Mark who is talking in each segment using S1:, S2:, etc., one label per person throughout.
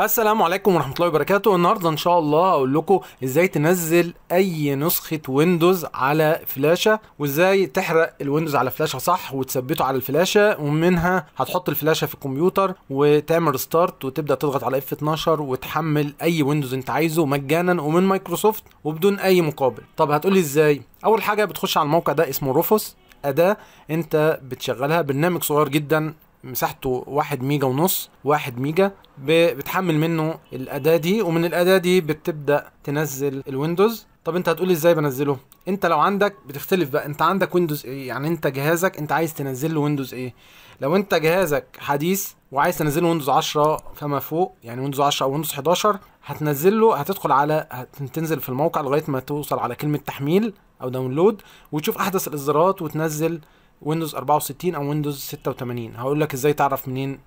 S1: السلام عليكم ورحمه الله وبركاته النهارده ان شاء الله اقول لكم ازاي تنزل اي نسخه ويندوز على فلاشه وازاي تحرق الويندوز على فلاشه صح وتثبته على الفلاشه ومنها هتحط الفلاشه في الكمبيوتر وتعمل ستارت وتبدا تضغط على F12 وتحمل اي ويندوز انت عايزه مجانا ومن مايكروسوفت وبدون اي مقابل طب هتقولي ازاي اول حاجه بتخش على الموقع ده اسمه روفوس اداه انت بتشغلها برنامج صغير جدا مساحته 1 ميجا ونص 1 ميجا بتحمل منه الاداه دي ومن الاداه دي بتبدا تنزل الويندوز طب انت هتقولي ازاي بنزله انت لو عندك بتختلف بقى انت عندك ويندوز ايه يعني انت جهازك انت عايز تنزل له ويندوز ايه لو انت جهازك حديث وعايز تنزله ويندوز 10 فما فوق يعني ويندوز 10 او ويندوز 11 هتنزل له هتدخل على هتنزل في الموقع لغايه ما توصل على كلمه تحميل او داونلود وتشوف احدث الاصدارات وتنزل ويندوز 64 او ويندوز 86 هقول لك ازاي تعرف منين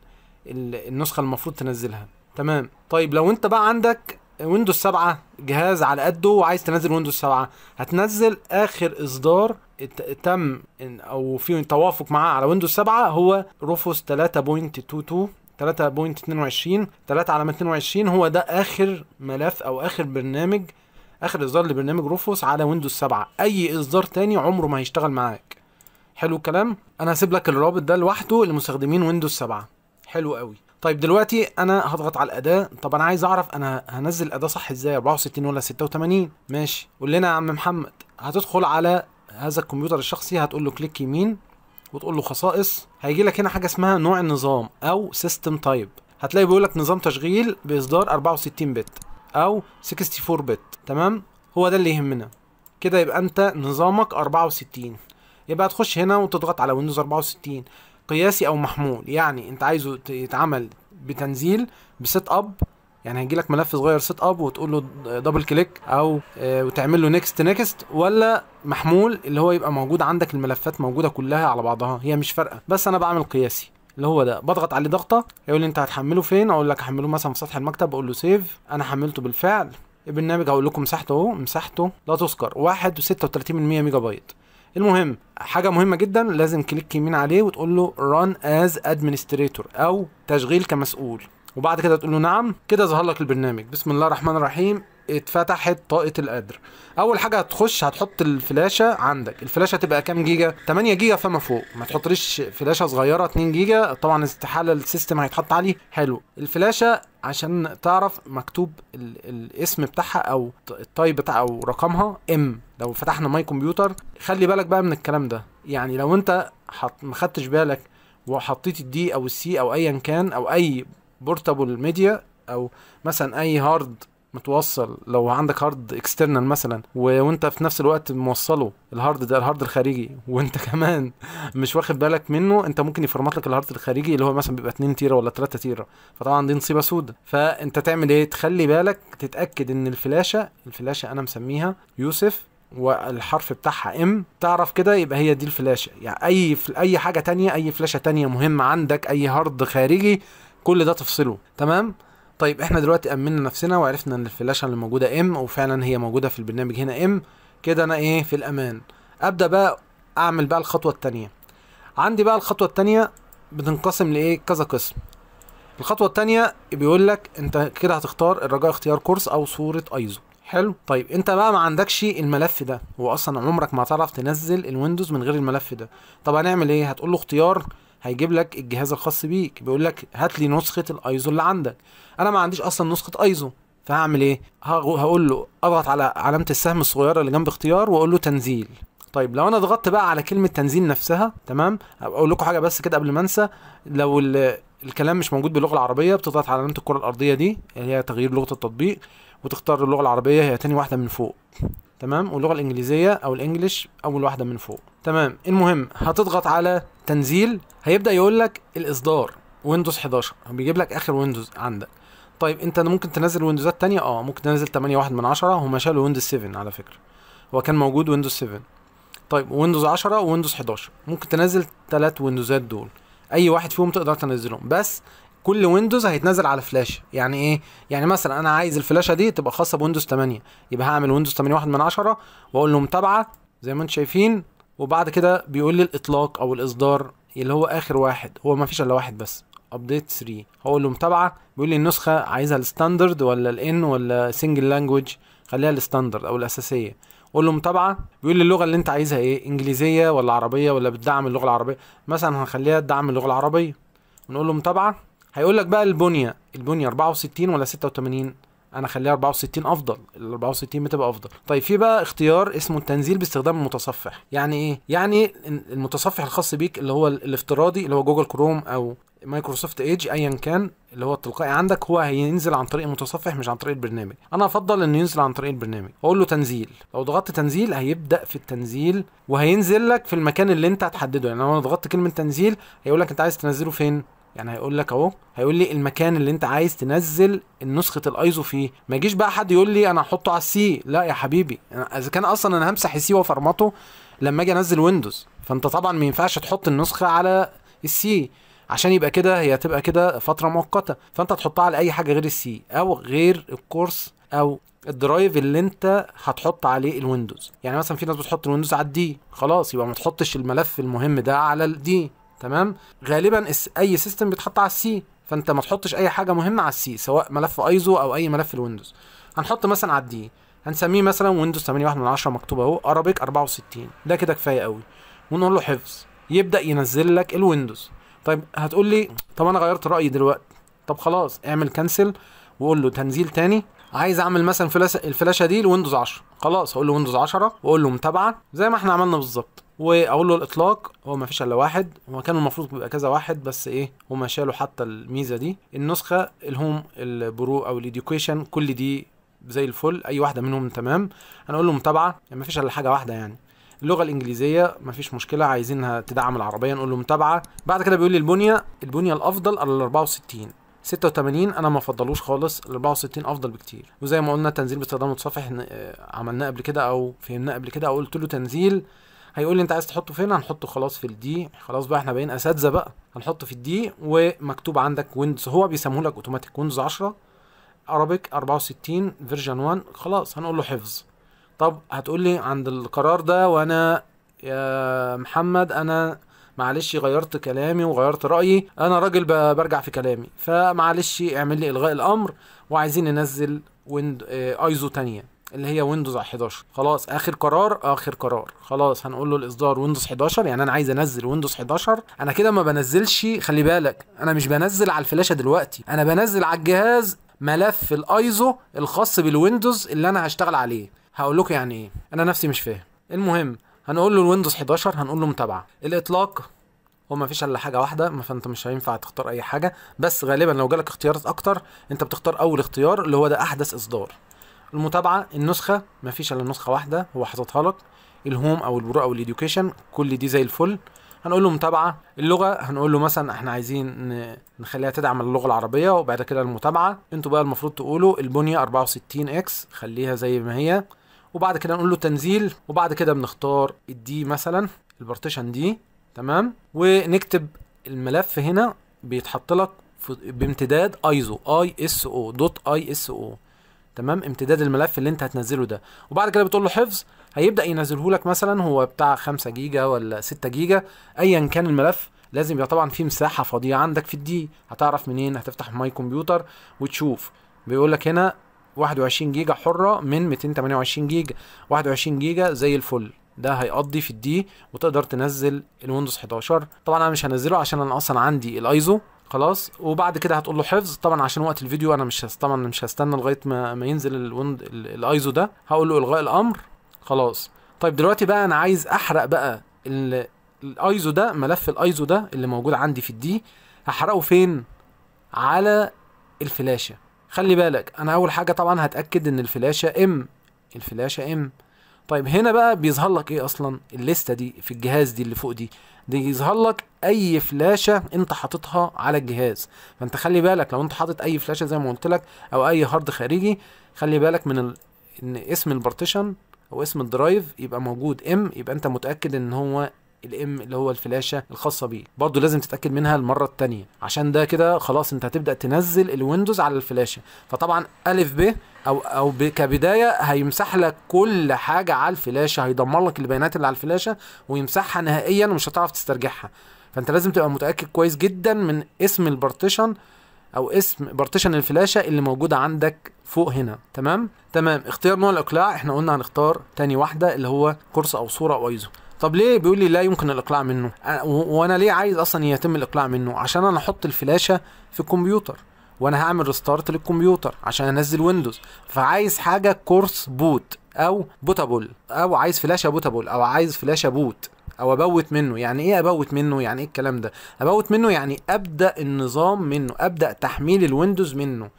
S1: النسخه المفروض تنزلها تمام طيب لو انت بقى عندك ويندوز 7 جهاز على قده وعايز تنزل ويندوز 7 هتنزل اخر اصدار تم او في توافق معاه على ويندوز 7 هو روفوس 3.22 3.22 3 على 22 هو ده اخر ملف او اخر برنامج اخر اصدار لبرنامج روفوس على ويندوز 7 اي اصدار تاني عمره ما هيشتغل معاك حلو الكلام انا هسيب لك الرابط ده لوحده لمستخدمين ويندوز 7 حلو قوي طيب دلوقتي انا هضغط على الاداه طب انا عايز اعرف انا هنزل الاداه صح ازاي 64 ولا 86 ماشي قول لنا يا عم محمد هتدخل على هذا الكمبيوتر الشخصي هتقول له كليك يمين وتقول له خصائص هيجي لك هنا حاجه اسمها نوع النظام او سيستم تايب هتلاقي بيقول لك نظام تشغيل باصدار 64 بت او 64 بت تمام هو ده اللي يهمنا كده يبقى انت نظامك 64 يبقى تخش هنا وتضغط على ويندوز 64 قياسي او محمول يعني انت عايزه يتعمل بتنزيل بسيت اب يعني هيجي لك ملف صغير سيت اب وتقول له دبل كليك او آه، وتعمل له نيكست نيكست ولا محمول اللي هو يبقى موجود عندك الملفات موجوده كلها على بعضها هي مش فارقه بس انا بعمل قياسي اللي هو ده بضغط عليه ضغطه يقول لي انت هتحمله فين اقول لك هحمله مثلا في سطح المكتب اقول له سيف انا حملته بالفعل البرنامج هقول لكم مساحته اهو مساحته لا تذكر 1.36 ميجا بايت المهم حاجه مهمه جدا لازم كليك يمين عليه وتقول له run از administrator او تشغيل كمسؤول وبعد كده تقول له نعم كده ظهر لك البرنامج بسم الله الرحمن الرحيم اتفتحت طاقه القدر اول حاجه هتخش هتحط الفلاشه عندك الفلاشه هتبقى كام جيجا 8 جيجا فما فوق ما تحطليش فلاشه صغيره 2 جيجا طبعا استحاله السيستم هيتحط عليه حلو الفلاشه عشان تعرف مكتوب الاسم بتاعها او التايب بتاعها او رقمها ام لو فتحنا ماي كمبيوتر خلي بالك بقى من الكلام ده يعني لو انت حط ما خدتش بالك وحطيت الدي او السي او ايا كان او اي بورتابل ميديا او مثلا اي هارد متوصل لو عندك هارد اكسترنال مثلا وانت في نفس الوقت موصله الهارد ده الهارد الخارجي وانت كمان مش واخد بالك منه انت ممكن يفرمط لك الهارد الخارجي اللي هو مثلا بيبقى 2 تيرا ولا 3 تيرا فطبعا دي نصيبه سودة فانت تعمل ايه تخلي بالك تتاكد ان الفلاشه الفلاشه انا مسميها يوسف والحرف بتاعها ام تعرف كده يبقى هي دي الفلاشه يعني اي فل... اي حاجه تانية اي فلاشه تانية مهمه عندك اي هارد خارجي كل ده تفصله تمام طيب احنا دلوقتي امنا نفسنا وعرفنا ان الفلاشه اللي موجوده ام وفعلا هي موجوده في البرنامج هنا ام كده انا ايه في الامان ابدا بقى اعمل بقى الخطوه الثانيه عندي بقى الخطوه الثانيه بتنقسم لايه كذا قسم الخطوه الثانيه بيقول لك انت كده هتختار الرجاء اختيار كورس او صوره ايزو حلو طيب انت بقى ما عندكش الملف ده هو اصلا عمرك ما هتعرف تنزل الويندوز من غير الملف ده طب هنعمل ايه هتقول له اختيار هيجيب لك الجهاز الخاص بيك بيقول لك هات لي نسخه الايزو اللي عندك انا ما عنديش اصلا نسخه ايزو فهعمل ايه هقول له اضغط على علامه السهم الصغيره اللي جنب اختيار واقول له تنزيل طيب لو انا ضغطت بقى على كلمه تنزيل نفسها تمام اقول لكم حاجه بس كده قبل ما انسى لو الكلام مش موجود باللغه العربيه بتضغط على علامه الكره الارضيه دي اللي هي تغيير لغه التطبيق وتختار اللغه العربيه هي تاني واحده من فوق تمام واللغه الانجليزيه او الانجليش اول واحده من فوق تمام المهم هتضغط على تنزيل هيبدا يقول لك الاصدار ويندوز 11 بيجيب لك اخر ويندوز عندك طيب انت ممكن تنزل ويندوزات تانية اه ممكن تنزل 8 واحد من عشرة هما شالوا ويندوز 7 على فكرة هو كان موجود ويندوز 7 طيب ويندوز 10 ويندوز 11 ممكن تنزل تلات ويندوزات دول اي واحد فيهم تقدر تنزلهم بس كل ويندوز هيتنزل على فلاشه يعني ايه يعني مثلا انا عايز الفلاشه دي تبقى خاصه بويندوز 8 يبقى هعمل ويندوز 8 واحد من عشرة واقول له متابعه زي ما انتم شايفين وبعد كده بيقول لي الاطلاق او الاصدار اللي هو اخر واحد هو ما فيش الا واحد بس ابديت 3 هقول له متابعه بيقول لي النسخه عايزها الستاندرد ولا الان ولا سنجل لانجوج خليها الستاندرد او الاساسيه قول له متابعه بيقول لي اللغه اللي انت عايزها ايه انجليزيه ولا عربيه ولا بتدعم اللغه العربيه مثلا هنخليها تدعم اللغه العربيه ونقول له متابعه هيقول لك بقى البنيه البنيه 64 ولا 86 انا خليها 64 افضل ال 64 بتبقى افضل طيب في بقى اختيار اسمه التنزيل باستخدام المتصفح يعني ايه يعني المتصفح الخاص بيك اللي هو الافتراضي اللي هو جوجل كروم او مايكروسوفت ايدج ايا كان اللي هو التلقائي عندك هو هينزل عن طريق المتصفح مش عن طريق البرنامج انا افضل انه ينزل عن طريق البرنامج واقول له تنزيل لو ضغطت تنزيل هيبدا في التنزيل وهينزل لك في المكان اللي انت هتحدده يعني لو انا ضغطت كلمه تنزيل هيقول لك انت عايز تنزله فين يعني هيقول لك اهو هيقول لي المكان اللي انت عايز تنزل النسخه الايزو فيه ما يجيش بقى حد يقول لي انا هحطه على السي لا يا حبيبي اذا كان اصلا انا همسح السي وافرمطه لما اجي انزل ويندوز فانت طبعا ما ينفعش تحط النسخه على السي عشان يبقى كده هي هتبقى كده فتره مؤقته فانت تحطها على اي حاجه غير السي او غير الكورس او الدرايف اللي انت هتحط عليه الويندوز يعني مثلا في ناس بتحط الويندوز على الدي خلاص يبقى ما تحطش الملف المهم ده على الدي تمام غالبا اي سيستم بيتحط على السي فانت ما تحطش اي حاجه مهمه على السي سواء ملف ايزو او اي ملف الويندوز هنحط مثلا على الدي هنسميه مثلا ويندوز 8.1 من مكتوب اهو ارابيك 64 ده كده كفايه قوي ونقول له حفظ يبدا ينزل لك الويندوز طيب هتقول لي طب انا غيرت رايي دلوقتي طب خلاص اعمل كنسل وقول له تنزيل تاني عايز اعمل مثلا الفلاشه دي لويندوز 10 خلاص هقول له ويندوز 10 واقول له متابعه زي ما احنا عملنا بالظبط واقول له الاطلاق هو ما فيش الا واحد هو كان المفروض يبقى كذا واحد بس ايه هما شالوا حتى الميزه دي النسخه الهوم البرو او الاديوكيشن كل دي زي الفل اي واحده منهم تمام انا اقول له متابعه يعني ما فيش الا حاجه واحده يعني اللغه الانجليزيه ما فيش مشكله عايزينها تدعم العربيه نقول له متابعه بعد كده بيقول لي البنيه البنيه الافضل على ال 64 86 انا ما فضلوش خالص ال 64 افضل بكتير وزي ما قلنا تنزيل باستخدام متصفح آه، عملناه قبل كده او فهمناه قبل كده او قلت له تنزيل هيقول لي انت عايز تحطه فين هنحطه خلاص في الدي خلاص بقى احنا بقينا اساتذه بقى هنحطه في الدي ومكتوب عندك ويندوز هو بيسموه لك اوتوماتيك ويندوز 10 ارابيك 64 فيرجن 1 خلاص هنقول له حفظ طب هتقول لي عند القرار ده وانا يا محمد انا معلش غيرت كلامي وغيرت رايي انا راجل برجع في كلامي فمعلش اعمل لي الغاء الامر وعايزين ننزل ويند ايزو آه، تانية اللي هي ويندوز 11 خلاص اخر قرار اخر قرار خلاص هنقول له الاصدار ويندوز 11 يعني انا عايز انزل ويندوز 11 انا كده ما بنزلش خلي بالك انا مش بنزل على الفلاشه دلوقتي انا بنزل على الجهاز ملف الايزو الخاص بالويندوز اللي انا هشتغل عليه هقول لكم يعني ايه انا نفسي مش فاهم المهم هنقول له الويندوز 11 هنقول له متابعه الاطلاق هو ما فيش الا حاجه واحده فانت مش هينفع تختار اي حاجه بس غالبا لو جالك اختيارات اكتر انت بتختار اول اختيار اللي هو ده احدث اصدار المتابعه النسخه مفيش الا نسخه واحده هو حاططها لك الهوم او البرو او الاديوكيشن كل دي زي الفل هنقول له متابعه اللغه هنقول له مثلا احنا عايزين نخليها تدعم اللغه العربيه وبعد كده المتابعه انتوا بقى المفروض تقولوا البنيه 64 اكس خليها زي ما هي وبعد كده نقول له تنزيل وبعد كده بنختار الدي مثلا البارتيشن دي تمام ونكتب الملف هنا بيتحط لك بامتداد ايزو اي اس او دوت اي اس او تمام امتداد الملف اللي انت هتنزله ده وبعد كده بتقول له حفظ هيبدا ينزله لك مثلا هو بتاع 5 جيجا ولا 6 جيجا ايا كان الملف لازم يبقى طبعا في مساحه فاضيه عندك في الدي هتعرف منين هتفتح ماي كمبيوتر وتشوف بيقول لك هنا 21 جيجا حره من 228 جيجا 21 جيجا زي الفل ده هيقضي في الدي وتقدر تنزل الويندوز 11 طبعا انا مش هنزله عشان انا اصلا عندي الايزو خلاص وبعد كده هتقول له حفظ طبعا عشان وقت الفيديو انا مش طبعا مش هستنى لغايه ما, ما ينزل الوند الايزو ده هقول له الغاء الامر خلاص طيب دلوقتي بقى انا عايز احرق بقى الايزو ده ملف الايزو ده اللي موجود عندي في الدي هحرقه فين على الفلاشه خلي بالك انا اول حاجه طبعا هتاكد ان الفلاشه ام الفلاشه ام طيب هنا بقى بيظهر لك ايه اصلا الليسته دي في الجهاز دي اللي فوق دي دي يظهر لك اي فلاشه انت حاططها على الجهاز فانت خلي بالك لو انت حاطط اي فلاشه زي ما قلت لك او اي هارد خارجي خلي بالك من ال... ان اسم البارتيشن او اسم الدرايف يبقى موجود ام يبقى انت متاكد ان هو الام اللي هو الفلاشه الخاصه بيه برضو لازم تتاكد منها المره الثانيه عشان ده كده خلاص انت هتبدا تنزل الويندوز على الفلاشه فطبعا الف ب او او ب كبدايه هيمسح لك كل حاجه على الفلاشه هيدمر لك البيانات اللي على الفلاشه ويمسحها نهائيا ومش هتعرف تسترجعها فانت لازم تبقى متاكد كويس جدا من اسم البارتيشن او اسم بارتيشن الفلاشه اللي موجوده عندك فوق هنا تمام تمام اختيار نوع الاقلاع احنا قلنا هنختار تاني واحده اللي هو قرص او صوره او ايزو طب ليه بيقول لي لا يمكن الاقلاع منه وانا ليه عايز اصلا يتم الاقلاع منه عشان انا احط الفلاشه في الكمبيوتر وانا هعمل ريستارت للكمبيوتر عشان انزل ويندوز فعايز حاجه كورس بوت او بوتابل او عايز فلاشه بوتابل او عايز فلاشه بوت او ابوت منه يعني ايه ابوت منه يعني ايه الكلام ده ابوت منه يعني ابدا النظام منه ابدا تحميل الويندوز منه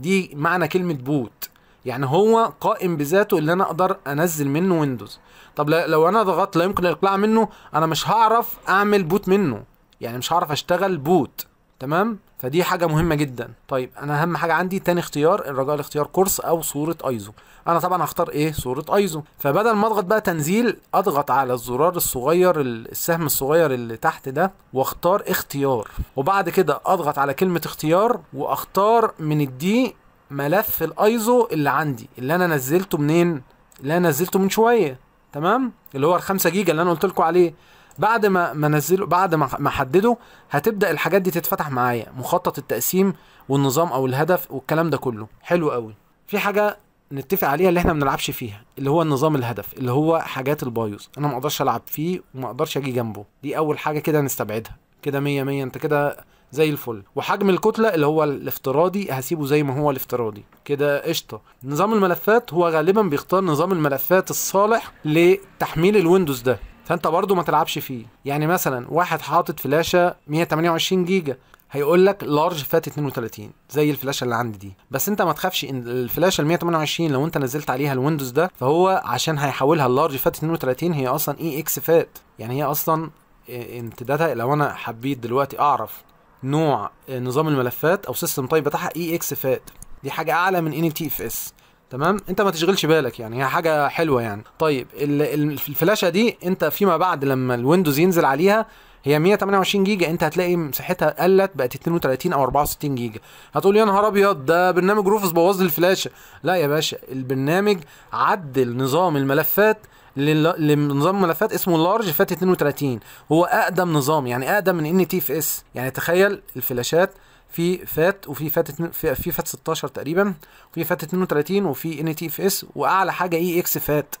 S1: دي معنى كلمه بوت يعني هو قائم بذاته اللي انا اقدر انزل منه ويندوز طب لو انا ضغطت لا يمكن الاقلاع منه انا مش هعرف اعمل بوت منه يعني مش هعرف اشتغل بوت تمام فدي حاجه مهمه جدا طيب انا اهم حاجه عندي تاني اختيار الرجاء الاختيار كورس او صوره ايزو انا طبعا هختار ايه صوره ايزو فبدل ما اضغط بقى تنزيل اضغط على الزرار الصغير السهم الصغير اللي تحت ده واختار اختيار وبعد كده اضغط على كلمه اختيار واختار من الدي ملف الايزو اللي عندي اللي انا نزلته منين اللي انا نزلته من شويه تمام اللي هو الخمسة 5 جيجا اللي انا قلت لكم عليه بعد ما ما انزله بعد ما احدده هتبدا الحاجات دي تتفتح معايا مخطط التقسيم والنظام او الهدف والكلام ده كله حلو قوي في حاجه نتفق عليها اللي احنا ما بنلعبش فيها اللي هو النظام الهدف اللي هو حاجات البايوز انا ما اقدرش العب فيه وما اقدرش اجي جنبه دي اول حاجه كده نستبعدها كده 100 100 انت كده زي الفل وحجم الكتله اللي هو الافتراضي هسيبه زي ما هو الافتراضي كده قشطه نظام الملفات هو غالبا بيختار نظام الملفات الصالح لتحميل الويندوز ده فانت برضو ما تلعبش فيه يعني مثلا واحد حاطط فلاشه 128 جيجا هيقول لك لارج فات 32 زي الفلاشه اللي عندي دي بس انت ما تخافش ان الفلاشه ال 128 لو انت نزلت عليها الويندوز ده فهو عشان هيحولها لارج فات 32 هي اصلا اي اكس فات يعني هي اصلا انت داتا لو انا حبيت دلوقتي اعرف نوع آه، نظام الملفات او سيستم تايب بتاعها اي اكس فات دي حاجه اعلى من ان تي اف اس تمام انت ما تشغلش بالك يعني هي حاجه حلوه يعني طيب الفلاشه دي انت فيما بعد لما الويندوز ينزل عليها هي 128 جيجا انت هتلاقي مساحتها قلت بقت 32 او 64 جيجا هتقول يا نهار ابيض ده برنامج روفس بوظ لي الفلاشه لا يا باشا البرنامج عدل نظام الملفات لنظام ملفات اسمه لارج فات 32 هو اقدم نظام يعني اقدم من ان تي اف اس يعني تخيل الفلاشات في فات وفي فات في فات 16 تقريبا وفي فات 32 وفي ان تي اف اس واعلى حاجه اي اكس فات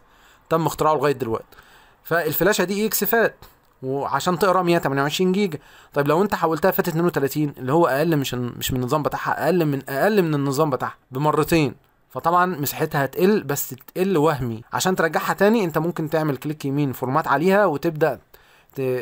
S1: تم اختراعه لغايه دلوقتي فالفلاشه دي اي اكس فات وعشان تقرا 128 جيجا طيب لو انت حولتها فات 32 اللي هو اقل مش مش من النظام بتاعها اقل من اقل من النظام بتاعها بمرتين فطبعا مساحتها هتقل بس تقل وهمي عشان ترجعها تاني انت ممكن تعمل كليك يمين فورمات عليها وتبدا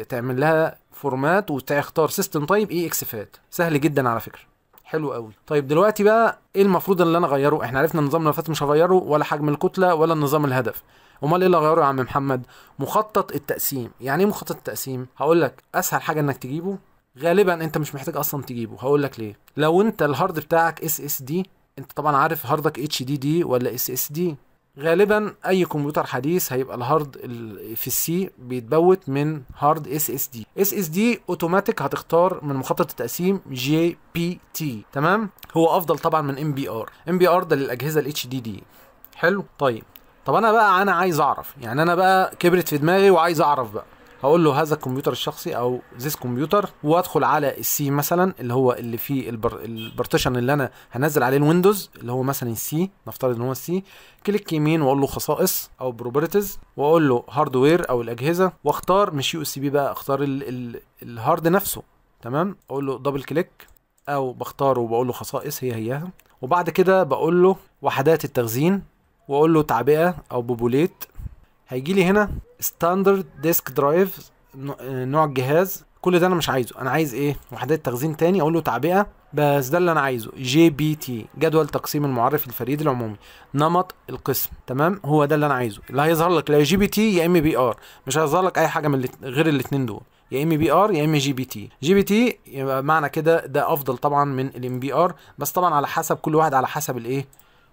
S1: تعمل لها فورمات وتختار سيستم تايب اي اكس فات سهل جدا على فكره حلو قوي طيب دلوقتي بقى ايه المفروض اللي انا اغيره احنا عرفنا نظام فات مش هغيره ولا حجم الكتله ولا النظام الهدف امال ايه اللي اغيره يا عم محمد مخطط التقسيم يعني ايه مخطط التقسيم هقول لك اسهل حاجه انك تجيبه غالبا انت مش محتاج اصلا تجيبه هقول لك ليه لو انت الهارد بتاعك اس اس دي انت طبعا عارف هاردك اتش دي دي ولا اس اس دي غالبا اي كمبيوتر حديث هيبقى الهارد في السي بيتبوت من هارد اس اس دي اس اس دي اوتوماتيك هتختار من مخطط التقسيم جي بي تي تمام هو افضل طبعا من ام بي ار ام بي ار ده للاجهزه الاتش دي دي حلو طيب طب انا بقى انا عايز اعرف يعني انا بقى كبرت في دماغي وعايز اعرف بقى هقول له هذا الكمبيوتر الشخصي او ذيس كمبيوتر وادخل على السي مثلا اللي هو اللي فيه البر... البارتيشن اللي انا هنزل عليه الويندوز اللي هو مثلا السي نفترض ان هو السي كليك يمين واقول له خصائص او بروبرتيز واقول له هاردوير او الاجهزه واختار مش يو اس بي بقى اختار ال... ال... الهارد نفسه تمام اقول له دبل كليك او بختاره وبقول له خصائص هي هياها وبعد كده بقول له وحدات التخزين واقول له تعبئه او بوبوليت هيجي لي هنا ستاندرد ديسك درايف نوع الجهاز آه، كل ده انا مش عايزه انا عايز ايه وحدات تخزين تاني اقول له تعبئه بس ده اللي انا عايزه جي بي تي جدول تقسيم المعرف الفريد العمومي نمط القسم تمام هو ده اللي انا عايزه اللي هيظهر لك لا جي بي تي يا ام بي ار مش هيظهر لك اي حاجه من غير الاثنين دول يا ام بي ار يا ام جي بي تي جي بي تي يبقى معنى كده ده افضل طبعا من الام بي ار بس طبعا على حسب كل واحد على حسب الايه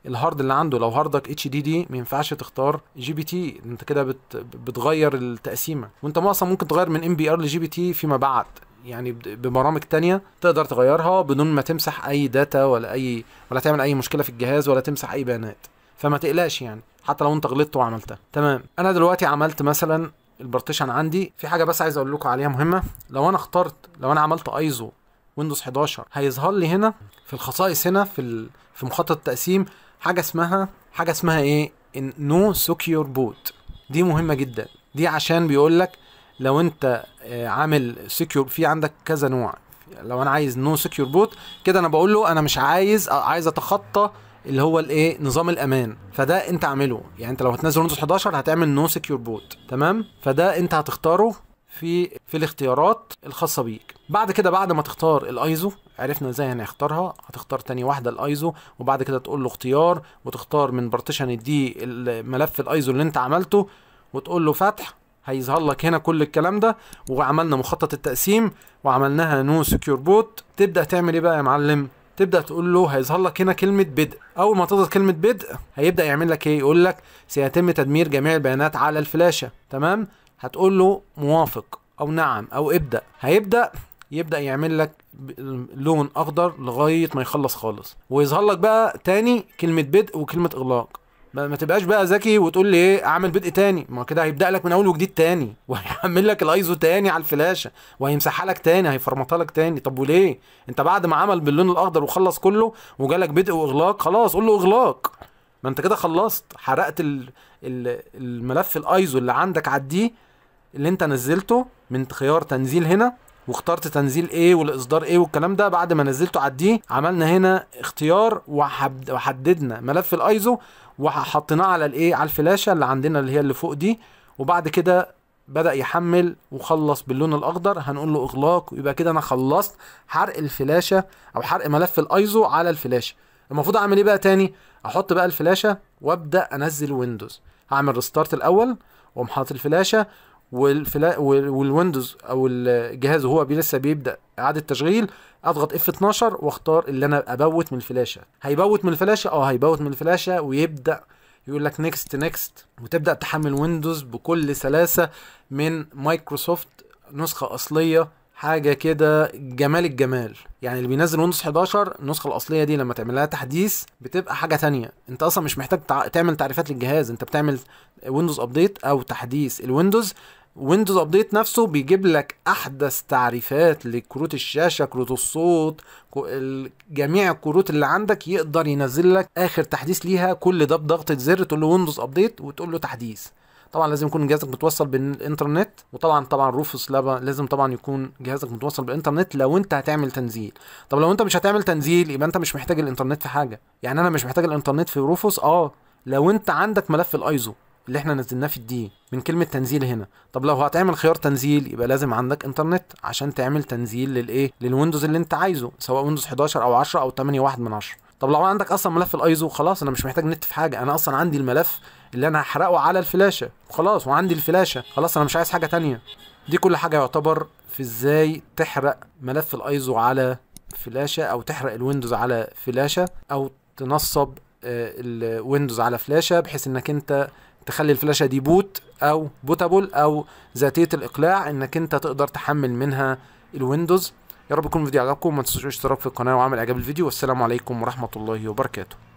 S1: الهارد اللي عنده لو هاردك اتش دي دي ما ينفعش تختار جي بي تي انت كده بت بتغير التقسيمه وانت اصلا ممكن تغير من ام بي ار لجي بي تي فيما بعد يعني ببرامج تانية تقدر تغيرها بدون ما تمسح اي داتا ولا اي ولا تعمل اي مشكله في الجهاز ولا تمسح اي بيانات فما تقلقش يعني حتى لو انت غلطت وعملتها تمام انا دلوقتي عملت مثلا البارتيشن عندي في حاجه بس عايز اقول لكم عليها مهمه لو انا اخترت لو انا عملت ايزو ويندوز 11 هيظهر لي هنا في الخصائص هنا في في مخطط التقسيم حاجه اسمها حاجه اسمها ايه نو سكيور بوت دي مهمه جدا دي عشان بيقول لك لو انت آه، عامل سكيور في عندك كذا نوع لو انا عايز نو سكيور بوت كده انا بقول له انا مش عايز عايز اتخطى اللي هو الايه نظام الامان فده انت اعمله يعني انت لو هتنزل ويندوز 11 هتعمل نو سكيور بوت تمام فده انت هتختاره في في الاختيارات الخاصه بيك بعد كده بعد ما تختار الايزو عرفنا ازاي يعني هنختارها هتختار تاني واحده الايزو وبعد كده تقول له اختيار وتختار من بارتيشن الدي ملف الايزو اللي انت عملته وتقول له فتح هيظهر لك هنا كل الكلام ده وعملنا مخطط التقسيم وعملناها نو سكيور بوت تبدا تعمل ايه بقى يا معلم تبدا تقول له هيظهر لك هنا كلمه بدء اول ما تضغط كلمه بدء هيبدا يعمل لك ايه يقول لك سيتم تدمير جميع البيانات على الفلاشه تمام هتقول له موافق او نعم او ابدا هيبدا يبدا يعمل لك لون اخضر لغايه ما يخلص خالص ويظهر لك بقى تاني كلمه بدء وكلمه اغلاق ما تبقاش بقى ذكي وتقول لي ايه اعمل بدء تاني ما كده هيبدا لك من اول وجديد تاني وهيحمل لك الايزو تاني على الفلاشه وهيمسحها لك تاني هيفرمطها لك تاني طب وليه انت بعد ما عمل باللون الاخضر وخلص كله وجالك بدء واغلاق خلاص قول له اغلاق ما انت كده خلصت حرقت الملف الايزو اللي عندك عديه اللي انت نزلته من خيار تنزيل هنا واخترت تنزيل ايه والاصدار ايه والكلام ده بعد ما نزلته عديه عملنا هنا اختيار وحددنا ملف الايزو وحطيناه على الايه على الفلاشه اللي عندنا اللي هي اللي فوق دي وبعد كده بدا يحمل وخلص باللون الاخضر هنقول له اغلاق ويبقى كده انا خلصت حرق الفلاشه او حرق ملف الايزو على الفلاشه المفروض اعمل ايه بقى تاني احط بقى الفلاشه وابدا انزل ويندوز هعمل ريستارت الاول واقوم حاطط الفلاشه والفلا والويندوز او الجهاز وهو لسه بيبدا اعاده تشغيل اضغط اف 12 واختار اللي انا ابوت من الفلاشه هيبوت من الفلاشه اه هيبوت من الفلاشه ويبدا يقول لك نيكست نيكست وتبدا تحمل ويندوز بكل سلاسه من مايكروسوفت نسخه اصليه حاجه كده جمال الجمال يعني اللي بينزل ويندوز 11 النسخه الاصليه دي لما تعمل لها تحديث بتبقى حاجه تانية انت اصلا مش محتاج تع... تعمل تعريفات للجهاز انت بتعمل ويندوز ابديت او تحديث الويندوز ويندوز ابديت نفسه بيجيب لك احدث تعريفات لكروت الشاشه كروت الصوت جميع الكروت اللي عندك يقدر ينزل لك اخر تحديث ليها كل ده بضغطه زر تقول له ويندوز ابديت وتقول له تحديث طبعا لازم يكون جهازك متوصل بالانترنت وطبعا طبعا روفوس لابا لازم طبعا يكون جهازك متوصل بالانترنت لو انت هتعمل تنزيل طب لو انت مش هتعمل تنزيل يبقى انت مش محتاج الانترنت في حاجه يعني انا مش محتاج الانترنت في روفوس اه لو انت عندك ملف الايزو اللي احنا نزلناه في الدي من كلمة تنزيل هنا طب لو هتعمل خيار تنزيل يبقى لازم عندك انترنت عشان تعمل تنزيل للايه للويندوز اللي انت عايزه سواء ويندوز 11 او 10 او 8 واحد من 10 طب لو عندك اصلا ملف الايزو خلاص انا مش محتاج نت في حاجه انا اصلا عندي الملف اللي انا هحرقه على الفلاشه خلاص وعندي الفلاشه خلاص انا مش عايز حاجه تانية دي كل حاجه يعتبر في ازاي تحرق ملف الايزو على فلاشه او تحرق الويندوز على فلاشه او تنصب آه، الويندوز على فلاشه بحيث انك انت تخلي الفلاشة دي بوت او بوتابل او ذاتية الاقلاع انك انت تقدر تحمل منها الويندوز يا رب يكون الفيديو عجبكم ما تنسوش الاشتراك في القناة وعمل اعجاب الفيديو والسلام عليكم ورحمة الله وبركاته